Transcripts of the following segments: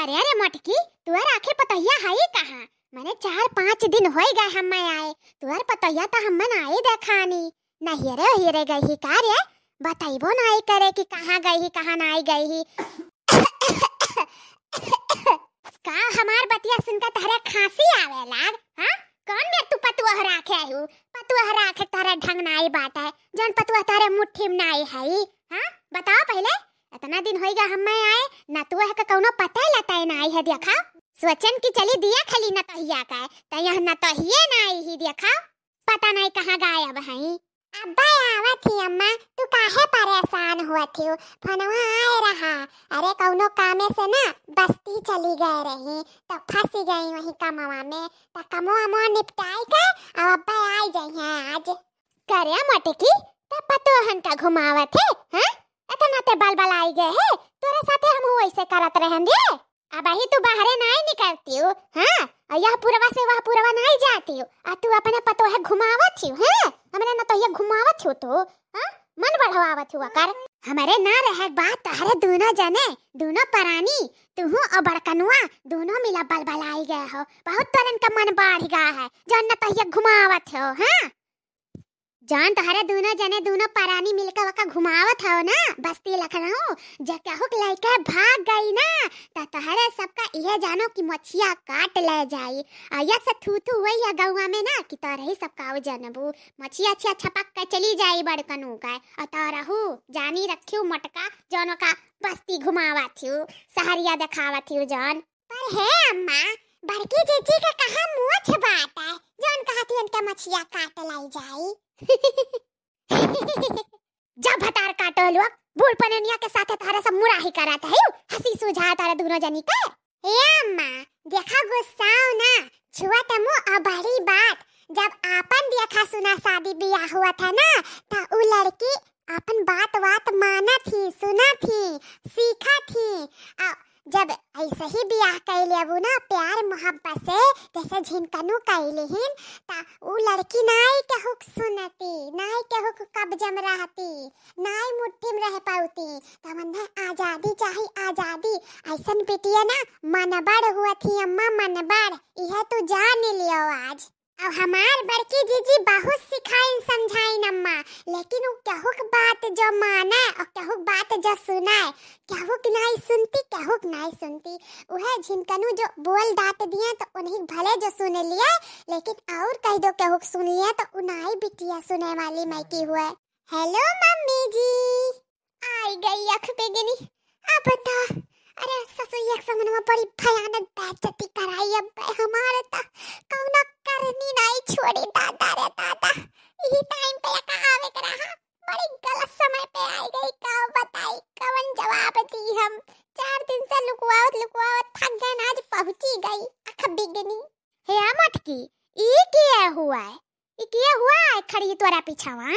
करे अरे मटकी तुअर आखे पतैया है कहाँ मैंने चार पाँच दिन हो गए हम आए तुअर पतैया तो हम आए देखानी नहीं हेरे हेरे गई ही का रे बताइबो ना आई करे कि कहाँ गई ही कहाँ ना आई गई ही का हमार बतिया सुनकर तहरे खांसी आवे लाग हाँ कौन मेर तू पतुआ हरा के आई हु पतुआ हरा के तहरे ढंग ना आई बात है जन पतुआ तहरे मुट्ठी में ना आई है हाँ बताओ पहले इतना दिन होएगा हम मैं आए ना तू है का कौनो पता ही लता है ना आई है देखा सोचन की चली दिया खली ना तहिया का त यह ना तहिए ना आई ही देखा पता नहीं कहाँ गायब है अब्बा आवा थी अम्मा तू काहे परेशान हुआ थी फनवा आए रहा अरे कौनो कामे से ना बस्ती चली गए रही तो फंस गई वही कमवा में तो कमो अमो निपटाई का अब अब्बा आई जाई है आज करे मटकी तो पतो हन का घुमावत है हैं हाँ? ते बाल बाल आई गए है तोरे साथे हम ऐसे करत रहन दे अब ही तू बाहर ना ही निकलती हो हां यह पूरवा से वह पूरवा ना ही जाती हो आ तू अपने पतो है घुमावत छी हैं हमरे ना तो यह घुमावत हो तो हां मन बढ़ावत हुआ कर हमारे ना रह बात हरे दोनों जने दोनों परानी तू तुहू और बड़कनुआ दोनों मिला बलबलाई गए हो बहुत तरन का मन बढ़ गया है जन्नत तो ये घुमावत हो हां जान तहरा दोनों जने दोनों परानी मिलकर वका घुमावत हो ना बस्ती लखनऊ जब कहो जकहु लड़का भाग गई ना तो तहरा सबका यह जानो कि मछिया काट ले जाई आया से थू हुई या गौवा में ना कि तोरही सब काव जनबू मछिया अच्छा छपक कर चली जाई बड़कनू का और तोरहू जानी रखियो मटका जोनो का बस्ती घुमावा थियू सहरिया दिखावा थियू जान पर है अम्मा बड़की जीजी का कहा मुंह छुपाता है जान कहा थी उनके मछिया काट लाई जाई जा भटार काटो लोग बूढ़ पननिया के साथ तारा सब मुराही करात है हंसी सुझा तारा दोनों जनी का ए अम्मा देखा गुस्सा ना छुआ तमो अबड़ी बात जब आपन देखा सुना शादी बियाह हुआ था ना तो उ लड़की अपन बात बात माना थी सुना थी सीखा थी आ, जब ऐसे ही ब्याह कैलेबू ना प्यार मोहब्बत से जैसे झिनकनू कैले हिन ता उ लड़की नाई के हुक सुनती नाई के हुक कब जम रहती नाई मुट्ठी में रह पाउती पाती तो मन ना आजादी चाही आजादी ऐसन पिटिया ना मन बड़ हुआ थी अम्मा मन बड़ यह तो जान लियो आज और हमार बड़की जीजी बहुत सिखाई समझाई नम्मा लेकिन वो कहुक बात जो माना और कहुक बात जो सुनाए कहुक नहीं सुनती कहुक नहीं सुनती वह झिमकनु जो बोल दात दिए तो उन्हीं भले जो सुन लिए लेकिन और कह दो कहुक सुन लिए तो उन्हीं बिटिया सुने वाली मैकी हुए हेलो मम्मी जी आई गई अख पे गिनी अब बता अरे ससुई में बड़ी भयानक बेइज्जती कराई अब हमारे ता कौनो करनी नहीं छोड़ी दादा रे दादा इसी टाइम पे कहां आवे करा हां बड़ी गलत समय पे आ गई का बताई कवन जवाब दी हम चार दिन से लुकवाओ लुकवाओ थक गए आज पहुंची गई अख बिगनी हे मत की ई के हुआ है ई के हुआ है खड़ी तोरा पीछावा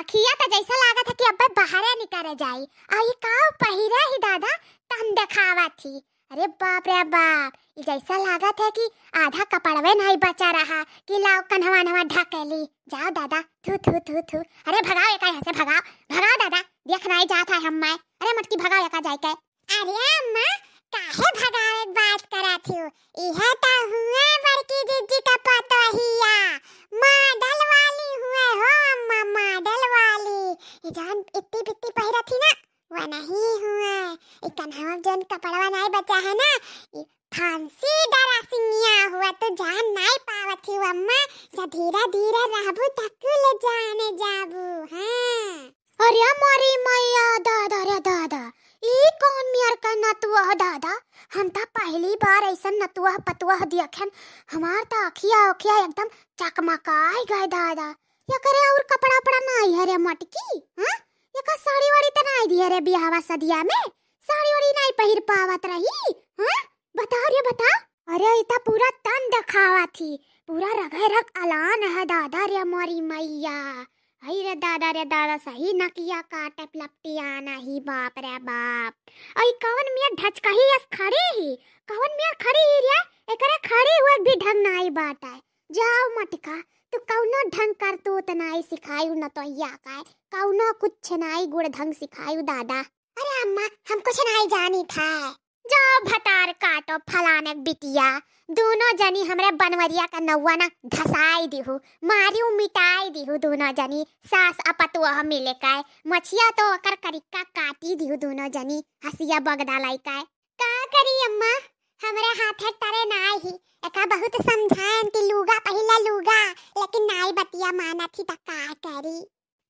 अखिया तो जैसा लागत है कि अब बाहर निकल जाई आ ये का पहिरा ही दादा तन दिखावा थी अरे बाप रे बाप ये जैसा लागत है कि आधा कपड़वे नहीं बचा रहा कि लाओ कन्हवा नवा ढक ली जाओ दादा थू थू थू थू अरे भगाओ एक ऐसे भगाओ भगाओ दादा देख रहा जाता है हम मैं अरे मटकी भगाओ एक जाए के अरे अम्मा काहे भगाओ एक बात करा थी यह तो हुआ बड़की जीजी का पतोहिया मॉडल वाली हुए हो अम्मा मॉडल वाली ये जान इतनी बित्ती पहिरा थी ना वह नहीं हुआ इकन हम जोन कपड़वा नहीं बचा है ना फांसी डरा सिंगिया हुआ तो जान नहीं पावत ही अम्मा जा धीरा धीरा रहबू तक ले जाने जाबू हाँ अरे मोरी मैया दादा रे दादा ये कौन मियर का नतुआ दादा हम तो पहली बार ऐसा नतुआ पतुआ देखन हमार तो आखिया आखिया एकदम चकमकाई गए दादा या करे और कपड़ा पड़ा ना हरे मटकी हाँ एक साड़ी वाड़ी तो नहीं दिए रे बियाहवा सदिया में साड़ी वाड़ी नहीं पहिर पावत रही हां बता रे बता अरे इता पूरा तन दिखावा थी पूरा रगे रग अलान है दादा रे मोरी मैया हई रे दादा रे दादा सही न किया काट काटे पलपटिया नहीं बाप रे बाप ओए कौन मियां ढचका ही अस खड़े ही कौन मियां खड़े ही रे एकरे खड़े हुए भी ढंग नहीं बात है जाओ मटका तो कौनो ढंग कर तो तनाई सिखायु न तो या का कौनो कुछ छनाई गुड़ ढंग सिखायु दादा अरे अम्मा हमको छनाई जानी था जो भतार काटो फलाने बिटिया दोनों जनी हमरे बनवरिया का नौवा ना धसाई दिहु मारियो मिटाई दिहु दोनों जनी सास अपतु अपतुआ मिले काय मछिया तो अकर करिका काटी दिहु दोनों जनी हसिया बगदा लाई काय का करी अम्मा हमरे हाथे तरे नाही एका बहुत समझाएं कि लूगा पावत ही का करी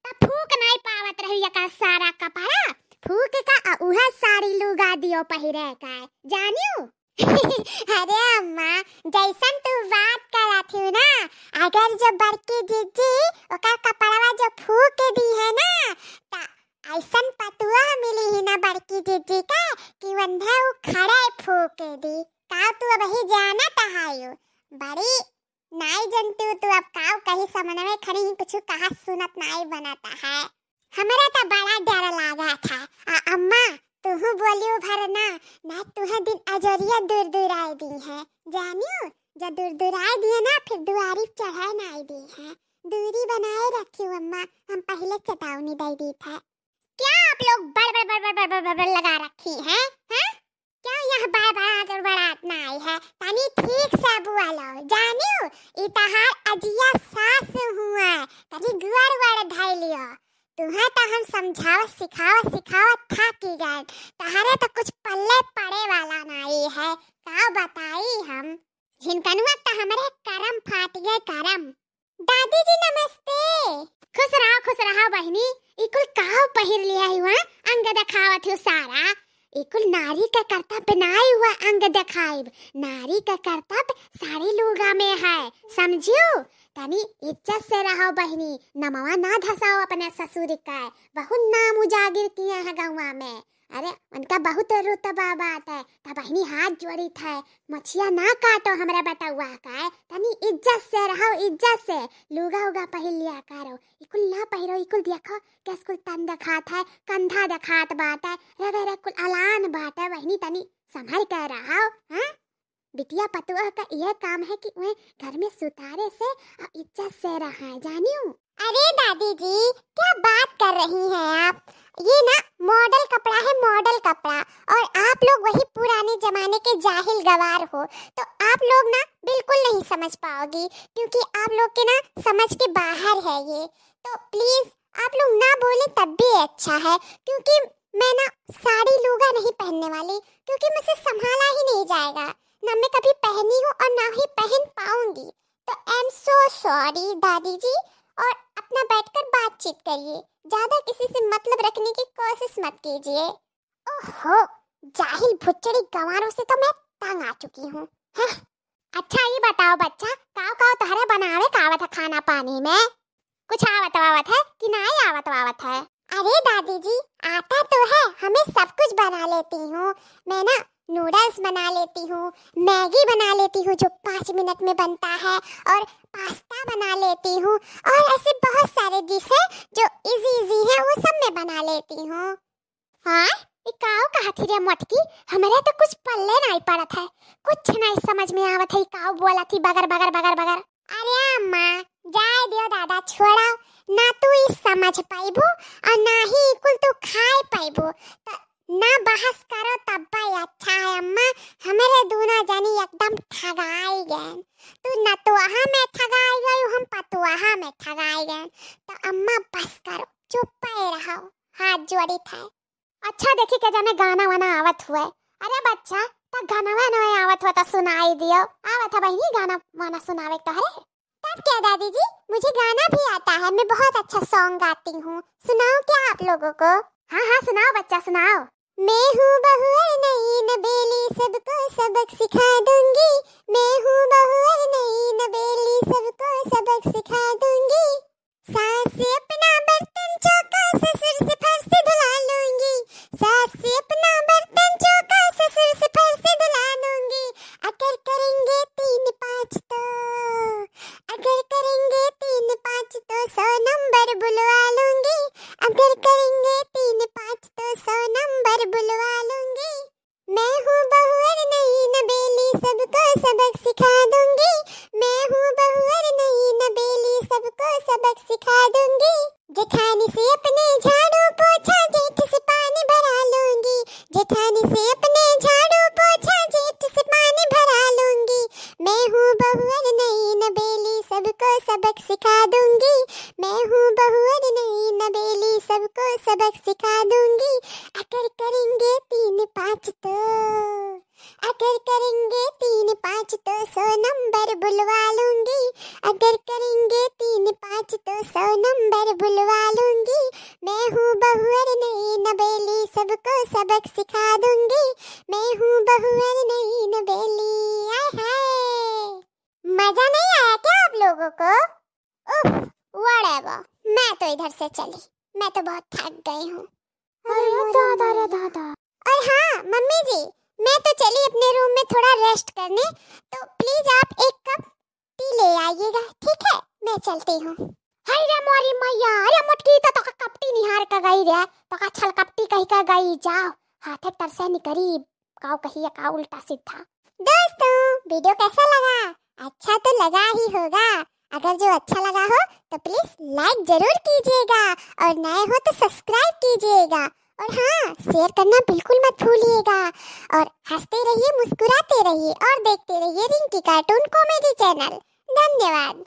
त फूक नहीं पावत रही का सारा कपड़ा फूक का आ उहा सारी लुगा दियो पहिरे का जानियो अरे अम्मा जैसन तू बात करा थी ना अगर जो बड़की जीजी ओका कपड़ावा जो फूक दी है ना ता ऐसन पतुआ मिली ही ना बड़की जीजी का कि वंधा उ खड़े फूक दी का तू अब ही जाना तहायो बड़ी नाई जंतु तू अब काव कहीं समझ में खड़ी कुछ कहा सुनत नाई बनाता है हमारा तो बड़ा डर लगा था आ अम्मा तू हूँ बोलियो भर ना ना तुहे दिन अजरिया दूर दूर आए दी है जानियो जब दूर दूर आई दिए ना फिर दुआरी चढ़ाए ना आई दी है दूरी बनाए रखियो अम्मा हम पहले चेतावनी दे दी था क्या आप लोग बड़ बड़ बड़ बड़ बड़ बड़ लगा रखी है, है? क्या यह बर्बाद और बरात ना आई है तनी ठीक से बुआलो जानू ई तहार अजिया सास हुआ है तनी गुआर वाले धाय लियो तुम्हें तो हम समझाओ सिखाओ सिखाओ था की गए तहारे तो कुछ पल्ले पड़े वाला नहीं है का बताई हम झिनकनुआ तो हमारे करम फाट गए करम दादी जी नमस्ते खुश रहो खुश रहो बहनी इकुल काव पहिर लिया हुआ अंग दिखावत हो सारा एकुल नारी का कर्तव्य बनाए हुआ अंग दिखाई नारी का कर्तव्य सारे लोगा में है समझियो तनी इज्जत से रहो बहनी नमवा ना धसाओ अपने ससुर का बहुत नाम उजागर किया है गाँव में अरे उनका बहुत रुतबा बात है बहनी हाथ जोड़ी था मछिया ना काटो हमारा बेटा हुआ का है तनी इज्जत से रहो इज्जत से लुगा उगा पहन लिया करो इकुल ना पहिरो इकुल देखो कैस कुल तन दिखात है कंधा दिखात बात है रे रे, कुल अलान बात है बहनी तनी संभाल कर रहो हां बिटिया पतुआ का यह काम है कि वे घर में सुतारे से इज्जत से रहा जानियो अरे दादी जी क्या बात कर रही हैं आप ये ना मॉडल कपड़ा है मॉडल कपड़ा और आप लोग वही पुराने जमाने के जाहिल गवार हो तो आप लोग ना बिल्कुल नहीं समझ पाओगी क्योंकि आप लोग के ना समझ के बाहर है ये तो प्लीज़ आप लोग ना बोले तब भी अच्छा है क्योंकि मैं ना साड़ी लूगा नहीं पहनने वाली क्योंकि मुझसे संभाला ही नहीं जाएगा ना मैं कभी पहनी हूँ और ना ही पहन पाऊंगी तो आई एम सो सॉरी दादी जी और अपना बैठकर बातचीत करिए ज्यादा किसी से मतलब रखने की कोशिश मत कीजिए ओहो जाहिल भुच्चड़ी गंवारों से तो मैं तंग आ चुकी हूँ अच्छा ये बताओ बच्चा काव काव तहरे बनावे कावत है खाना पानी में कुछ आवत वावत है कि ना ही आवत वावत है अरे दादी जी आता तो है हमें सब कुछ बना लेती हूँ मैं ना नूडल्स बना लेती हूँ मैगी बना लेती हूँ जो पाँच मिनट में बनता है और पास्ता बना लेती हूँ और ऐसे बहुत सारे डिश है जो इजी इजी है वो सब मैं बना लेती हूँ हाँ इकाओ कहा थी रे मोटकी हमारे तो कुछ पल्ले नहीं पड़ा था कुछ नहीं समझ में आवत है इकाओ बोला थी बगर बगर बगर बगर अरे अम्मा जाए दियो दादा छोड़ा ना तू इस समझ पाइबू और ना ही कुल तू खाए पाइबू तो ना बहस करो तब भाई अच्छा है अम्मा हमारे दोनों जनी एकदम ठगाई गए तू नतुआहा में ठगाई गई हम पतुआहा में ठगाई गए तो अम्मा बस करो चुप पे रहो हाथ जोड़ी था अच्छा देखी के जाने गाना वाना आवत हुए अरे बच्चा तो गाना वाना आवत हुआ तो सुनाई दियो आवत है बहनी गाना वाना सुनावे तो हरे तब क्या दादी जी मुझे गाना भी आता है मैं बहुत अच्छा सॉन्ग गाती हूँ सुनाओ क्या आप लोगों को हाँ हाँ सुनाओ बच्चा सुनाओ मैं हूँ बहुअर ठानी से नंबर बुलवा लूंगी अगर करेंगे तीन पाँच तो सौ नंबर बुलवा लूंगी मैं हूँ बहुअर नई नबेली सबको सबक सिखा दूंगी मैं हूँ बहुअर नई नबेली आय हाय मजा नहीं आया क्या आप लोगों को उफ वड़ेवा मैं तो इधर से चली मैं तो बहुत थक गई हूँ दादा दादा और हाँ मम्मी जी मैं तो चली अपने रूम में थोड़ा रेस्ट करने तो प्लीज आप एक कप टी ले आइएगा ठीक है मैं चलती हूँ हाय रे मोरी मैया अरे मुटकी तो तोका कप टी निहार का गई रे तोका छल कप टी कही का गई जाओ हाथे तरसे नि करीब काव कहिया का उल्टा सीधा दोस्तों वीडियो कैसा लगा अच्छा तो लगा ही होगा अगर जो अच्छा लगा हो तो प्लीज लाइक जरूर कीजिएगा और नए हो तो सब्सक्राइब कीजिएगा और हाँ शेयर करना बिल्कुल मत भूलिएगा और हंसते रहिए मुस्कुराते रहिए और देखते रहिए रिंकी कार्टून कॉमेडी चैनल धन्यवाद